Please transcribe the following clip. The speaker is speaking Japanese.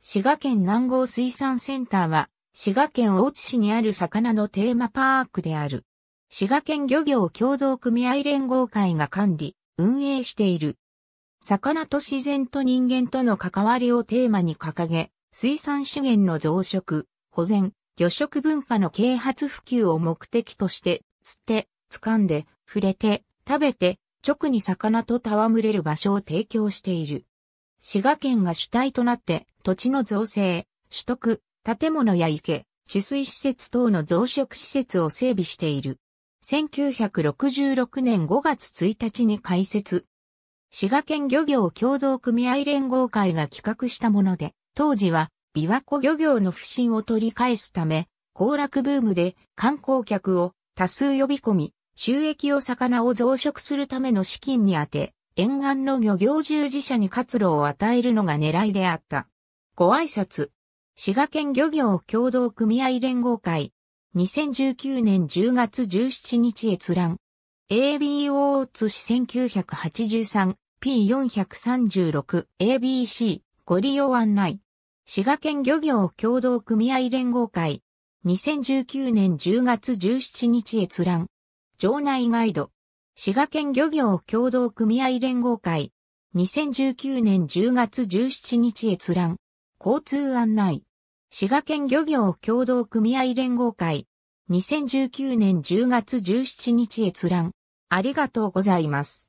滋賀県南郷水産センターは、滋賀県大津市にある魚のテーマパークである。滋賀県漁業協同組合連合会が管理、運営している。魚と自然と人間との関わりをテーマに掲げ、水産資源の増殖、保全、魚食文化の啓発普及を目的として、釣って、掴んで、触れて、食べて、直に魚と戯れる場所を提供している。滋賀県が主体となって土地の造成、取得、建物や池、取水施設等の増殖施設を整備している。1966年5月1日に開設。滋賀県漁業協同組合連合会が企画したもので、当時は琵琶湖漁業の不振を取り返すため、行楽ブームで観光客を多数呼び込み、収益を魚を増殖するための資金に充て、沿岸の漁業従事者に活路を与えるのが狙いであった。ご挨拶。滋賀県漁業協同組合連合会。2019年10月17日閲覧。ABO 津市 1983P436ABC ご利用案内。滋賀県漁業協同組合連合会。2019年10月17日閲覧。場内ガイド。滋賀県漁業協同組合連合会、2019年10月17日閲覧、交通案内、滋賀県漁業協同組合連合会、2019年10月17日閲覧、ありがとうございます。